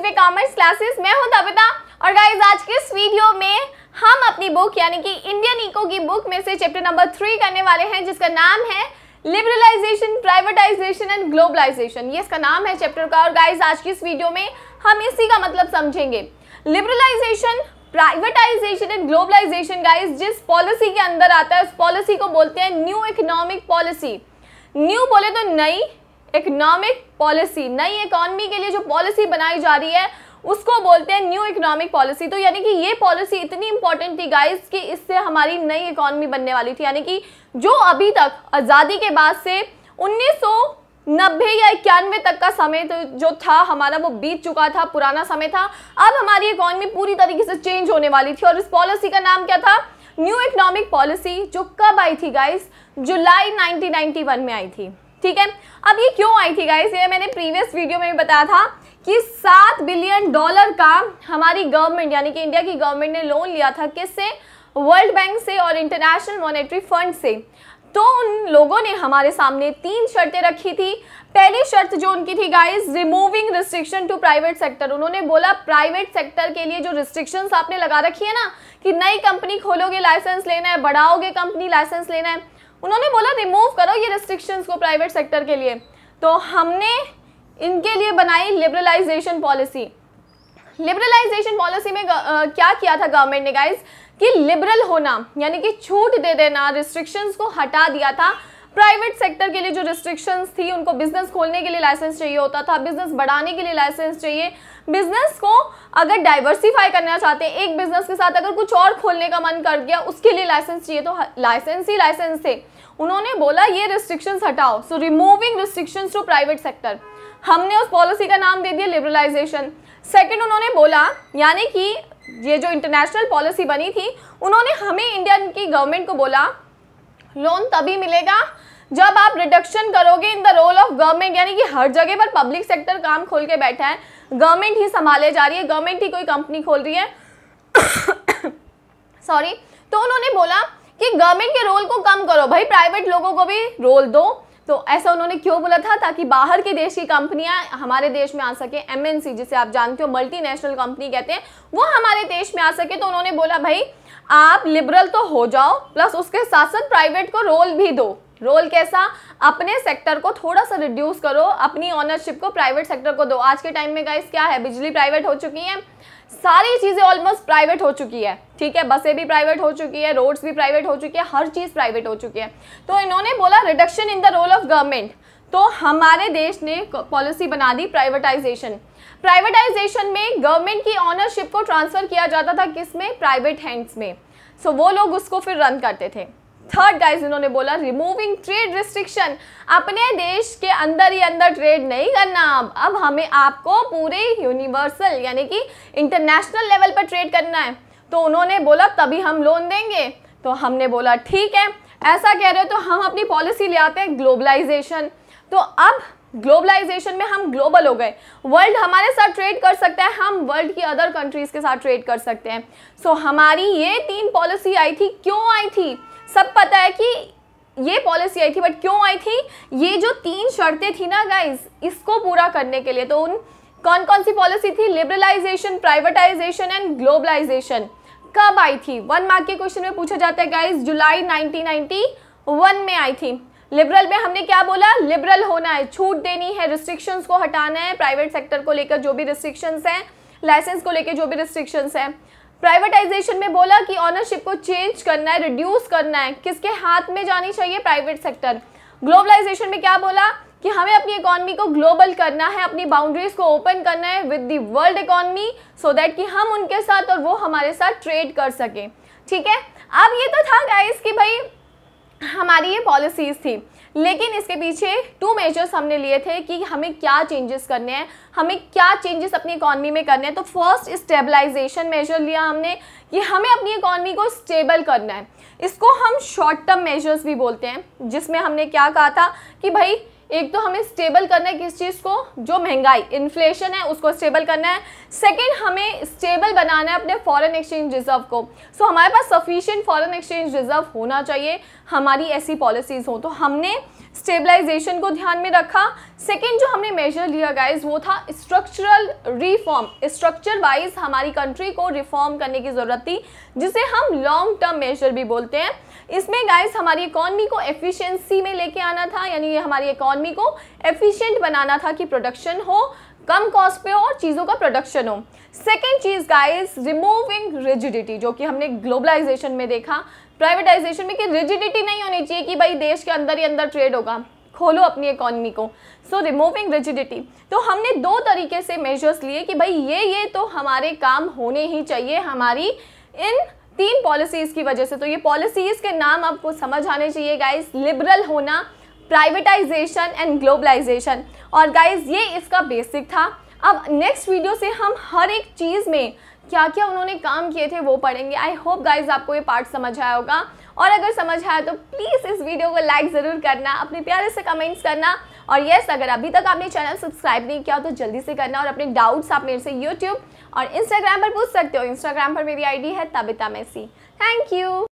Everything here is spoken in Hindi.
पे कॉमर्स क्लासेस मैं हूं तबिता और गाइस आज के इस वीडियो में हम अपनी बुक यानी कि इंडियन इको की बुक में से चैप्टर नंबर थ्री करने वाले हैं जिसका नाम है लिबरलाइजेशन प्राइवेटाइजेशन एंड ग्लोबलाइजेशन ये इसका नाम है चैप्टर का और गाइज आज की इस वीडियो में हम इसी का मतलब समझेंगे liberalisation privatisation and globalisation guys जिस पॉलिसी के अंदर आता है उस पॉलिसी को बोलते हैं न्यू इकोनॉमिक पॉलिसी न्यू बोले तो नई इकोनॉमिक पॉलिसी नई इकोनॉमी के लिए जो पॉलिसी बनाई जा रही है उसको बोलते हैं न्यू इकोनॉमिक पॉलिसी तो यानी कि ये पॉलिसी इतनी इंपॉर्टेंट थी गाइस कि इससे हमारी नई इकोनॉमी बनने वाली थी यानी कि जो अभी तक आज़ादी के बाद से उन्नीस नब्बे या इक्यानवे तक का समय तो जो था हमारा वो बीत चुका था पुराना समय था अब हमारी इकोनॉमी पूरी तरीके से चेंज होने वाली थी और इस पॉलिसी का नाम क्या था न्यू इकोनॉमिक पॉलिसी जो कब आई थी गाइस जुलाई 1991 में आई थी ठीक है अब ये क्यों आई थी गाइस ये मैंने प्रीवियस वीडियो में भी बताया था कि सात बिलियन डॉलर का हमारी गवर्नमेंट यानी कि इंडिया की गवर्नमेंट ने लोन लिया था किससे वर्ल्ड बैंक से और इंटरनेशनल मॉनेटरी फंड से तो उन लोगों ने हमारे सामने तीन शर्तें रखी थी पहली शर्त जो उनकी थी guys removing restriction to private sector उन्होंने बोला प्राइवेट सेक्टर के लिए जो रिस्ट्रिक्शंस आपने लगा रखी है ना कि नई कंपनी खोलोगे लाइसेंस लेना है बढ़ाओगे कंपनी लाइसेंस लेना है उन्होंने बोला रिमूव करो ये रिस्ट्रिक्शंस को प्राइवेट सेक्टर के लिए तो हमने इनके लिए बनाई लिबरलाइजेशन पॉलिसी लिबरलाइजेशन पॉलिसी में आ, क्या किया था गवर्नमेंट ने गाइज कि लिबरल होना यानी कि छूट दे देना रिस्ट्रिक्शंस को हटा दिया था प्राइवेट सेक्टर के लिए जो रिस्ट्रिक्शंस थी उनको बिजनेस खोलने के लिए लाइसेंस चाहिए होता था बिजनेस बढ़ाने के लिए लाइसेंस चाहिए बिजनेस को अगर डाइवर्सिफाई करना चाहते हैं एक बिजनेस के साथ अगर कुछ और खोलने का मन कर गया उसके लिए लाइसेंस चाहिए तो लाइसेंस ही लाइसेंस थे उन्होंने बोला ये रिस्ट्रिक्शंस हटाओ so removing restrictions to private sector हमने उस पॉलिसी का नाम दे दिया लिबरलाइजेशन सेकेंड उन्होंने बोला यानी कि ये जो इंटरनेशनल पॉलिसी बनी थी उन्होंने हमें इंडियन की गवर्नमेंट को बोला लोन तभी मिलेगा जब आप रिडक्शन करोगे in the role of government यानी कि हर जगह पर पब्लिक सेक्टर काम खोल के बैठा है गवर्नमेंट ही संभाले जा रही है गवर्नमेंट ही कोई कंपनी खोल रही है सॉरी तो उन्होंने बोला कि गवर्नमेंट के रोल को कम करो भाई प्राइवेट लोगों को भी रोल दो तो ऐसा उन्होंने क्यों बोला था ताकि बाहर के देश की कंपनियां हमारे देश में आ सके एमएनसी जिसे आप जानते हो मल्टीनेशनल कंपनी कहते हैं वो हमारे देश में आ सके तो उन्होंने बोला भाई आप लिबरल तो हो जाओ प्लस उसके साथ साथ प्राइवेट को रोल भी दो रोल कैसा अपने सेक्टर को थोड़ा सा रिड्यूस करो अपनी ऑनरशिप को प्राइवेट सेक्टर को दो आज के टाइम में गाइस क्या है बिजली प्राइवेट हो चुकी है सारी चीज़ें ऑलमोस्ट प्राइवेट हो चुकी है ठीक है बसें भी प्राइवेट हो चुकी है रोड्स भी प्राइवेट हो चुकी है हर चीज़ प्राइवेट हो चुकी है तो इन्होंने बोला reduction in the role of government तो हमारे देश ने पॉलिसी बना दी प्राइवेटाइजेशन प्राइवेटाइजेशन में गवर्नमेंट की ऑनरशिप को ट्रांसफ़र किया जाता था किस में प्राइवेट हैंड्स में सो so, वो लोग उसको फिर रन करते थे थर्ड गाइस इन्होंने बोला रिमूविंग ट्रेड रिस्ट्रिक्शन अपने देश के अंदर ही अंदर ट्रेड नहीं करना अब अब हमें आपको पूरे यूनिवर्सल यानी कि इंटरनेशनल लेवल पर ट्रेड करना है तो उन्होंने बोला तभी हम लोन देंगे तो हमने बोला ठीक है ऐसा कह रहे हो तो हम अपनी पॉलिसी ले आते हैं ग्लोबलाइजेशन तो अब ग्लोबलाइजेशन में हम ग्लोबल हो गए वर्ल्ड हमारे साथ ट्रेड कर सकता है हम वर्ल्ड की अदर कंट्रीज के साथ ट्रेड कर सकते हैं सो so, हमारी ये तीन पॉलिसी आई थी क्यों आई थी सब पता है कि ये पॉलिसी आई थी बट क्यों आई थी ये जो तीन शर्तें थी ना गाइज इसको पूरा करने के लिए तो उन कौन कौन सी पॉलिसी थी लिबरलाइजेशन प्राइवेटाइजेशन एंड ग्लोबलाइजेशन कब आई थी वन मार्क के क्वेश्चन में पूछा जाता है गाइज जुलाई 1991 में आई थी लिबरल में हमने क्या बोला लिबरल होना है छूट देनी है रिस्ट्रिक्शंस को हटाना है प्राइवेट सेक्टर को लेकर जो भी रिस्ट्रिक्शंस हैं लाइसेंस को लेकर जो भी रिस्ट्रिक्शंस हैं प्राइवेटाइजेशन में बोला कि ऑनरशिप को चेंज करना है रिड्यूस करना है किसके हाथ में जानी चाहिए प्राइवेट सेक्टर ग्लोबलाइजेशन में क्या बोला कि हमें अपनी इकोनॉमी को ग्लोबल करना है अपनी बाउंड्रीज को ओपन करना है with the world economy so that कि हम उनके साथ और वो हमारे साथ ट्रेड कर सकें ठीक है अब ये तो था गाइस कि भाई हमारी ये पॉलिसीज़ थी लेकिन इसके पीछे टू मेजर्स हमने लिए थे कि हमें क्या चेंजेस करने हैं हमें क्या चेंजेस अपनी इकॉनमी में करने हैं तो फर्स्ट स्टेबलाइजेशन मेजर लिया हमने कि हमें अपनी इकॉनमी को स्टेबल करना है इसको हम शॉर्ट टर्म मेजर्स भी बोलते हैं जिसमें हमने क्या कहा था कि भाई एक तो हमें स्टेबल करना है किस चीज़ को जो महंगाई इन्फ्लेशन है उसको स्टेबल करना है सेकेंड हमें स्टेबल बनाना है अपने फॉरेन एक्सचेंज रिजर्व को सो so, हमारे पास सफिशियंट फॉरेन एक्सचेंज रिजर्व होना चाहिए हमारी ऐसी पॉलिसीज़ हो तो हमने स्टेबलाइजेशन को ध्यान में रखा सेकेंड जो हमने मेजर लिया गाइज वो था स्ट्रक्चरल रिफॉर्म स्ट्रक्चर वाइज हमारी कंट्री को रिफॉर्म करने की ज़रूरत थी जिसे हम लॉन्ग टर्म मेजर भी बोलते हैं इसमें गाइज हमारी इकॉनमी को एफिशिएंसी में लेके आना था यानी हमारी इकॉनमी को एफिशिएंट बनाना था कि प्रोडक्शन हो कम कॉस्ट पे हो और चीज़ों का प्रोडक्शन हो सेकेंड चीज़ गाइस रिमूविंग रिजिडिटी जो कि हमने ग्लोबलाइजेशन में देखा प्राइवेटाइजेशन में कि रिजिडिटी नहीं होनी चाहिए कि भाई देश के अंदर ही अंदर ट्रेड होगा खोलो अपनी इकोनमी को सो रिमूविंग रिजिडिटी तो हमने दो तरीके से मेजर्स लिए कि भाई ये ये तो हमारे काम होने ही चाहिए हमारी इन तीन पॉलिसीज़ की वजह से तो ये पॉलिसीज़ के नाम आपको समझ आने चाहिए गाइस लिबरल होना प्राइवेटाइजेशन एंड ग्लोबलाइजेशन और गाइज ये इसका बेसिक था अब नेक्स्ट वीडियो से हम हर एक चीज़ में क्या क्या उन्होंने काम किए थे वो पढ़ेंगे आई होप गाइज आपको ये पार्ट समझ आया होगा और अगर समझ आया तो प्लीज़ इस वीडियो को लाइक ज़रूर करना अपने प्यारे से कमेंट्स करना और यस अगर अभी तक आपने चैनल सब्सक्राइब नहीं किया तो जल्दी से करना और अपने डाउट्स आप मेरे से यूट्यूब और इंस्टाग्राम पर पूछ सकते हो इंस्टाग्राम पर मेरी आईडी है तबिता मैसी थैंक यू